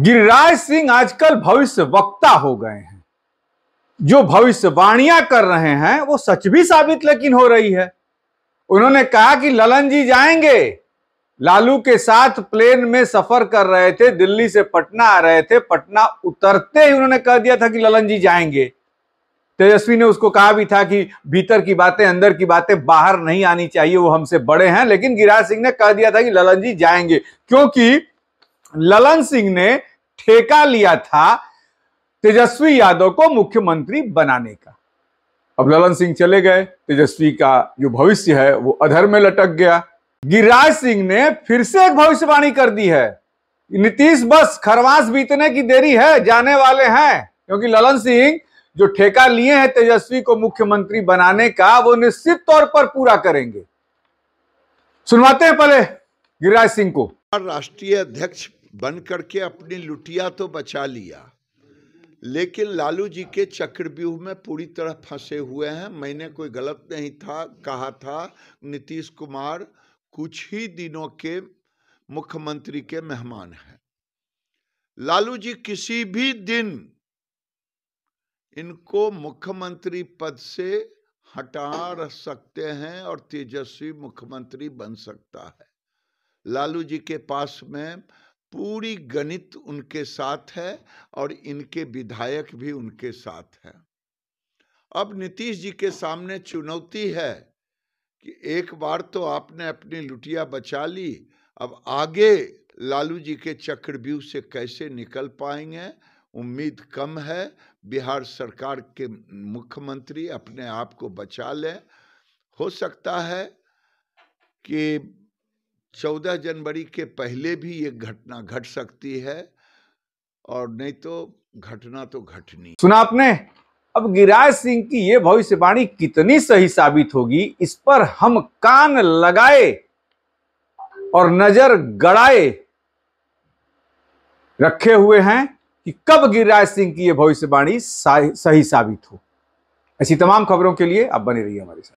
गिरिराज सिंह आजकल भविष्य वक्ता हो गए हैं जो भविष्यवाणियां कर रहे हैं वो सच भी साबित लेकिन हो रही है उन्होंने कहा कि ललन जी जाएंगे लालू के साथ प्लेन में सफर कर रहे थे दिल्ली से पटना आ रहे थे पटना उतरते ही उन्होंने कह दिया था कि ललन जी जाएंगे तेजस्वी ने उसको कहा भी था कि भीतर की बातें अंदर की बातें बाहर नहीं आनी चाहिए वो हमसे बड़े हैं लेकिन गिरिराज सिंह ने कह दिया था कि ललन जी जाएंगे क्योंकि ललन सिंह ने ठेका लिया था तेजस्वी यादव को मुख्यमंत्री बनाने का अब ललन सिंह चले गए तेजस्वी का जो भविष्य है वो अधर में लटक गया गिरिराज सिंह ने फिर से एक भविष्यवाणी कर दी है नीतीश बस खरवास बीतने की देरी है जाने वाले हैं क्योंकि ललन सिंह जो ठेका लिए हैं तेजस्वी को मुख्यमंत्री बनाने का वो निश्चित तौर पर पूरा करेंगे सुनवाते हैं पहले गिरिराज सिंह को राष्ट्रीय अध्यक्ष बन करके अपनी लुटिया तो बचा लिया लेकिन लालू जी के चक्रव्यूह में पूरी तरह फंसे हुए हैं मैंने कोई गलत नहीं था कहा था नीतीश कुमार कुछ ही दिनों के मुख्यमंत्री के मेहमान हैं लालू जी किसी भी दिन इनको मुख्यमंत्री पद से हटा रख सकते हैं और तेजस्वी मुख्यमंत्री बन सकता है लालू जी के पास में पूरी गणित उनके साथ है और इनके विधायक भी उनके साथ है अब नीतीश जी के सामने चुनौती है कि एक बार तो आपने अपनी लुटिया बचा ली अब आगे लालू जी के चक्रव्यूह से कैसे निकल पाएंगे उम्मीद कम है बिहार सरकार के मुख्यमंत्री अपने आप को बचा लें हो सकता है कि चौदह जनवरी के पहले भी ये घटना घट सकती है और नहीं तो घटना तो घटनी सुना आपने अब गिराज सिंह की ये भविष्यवाणी कितनी सही साबित होगी इस पर हम कान लगाए और नजर गड़ाए रखे हुए हैं कि कब गिरिराज सिंह की यह भविष्यवाणी सही साबित हो ऐसी तमाम खबरों के लिए आप बने रहिए हमारे साथ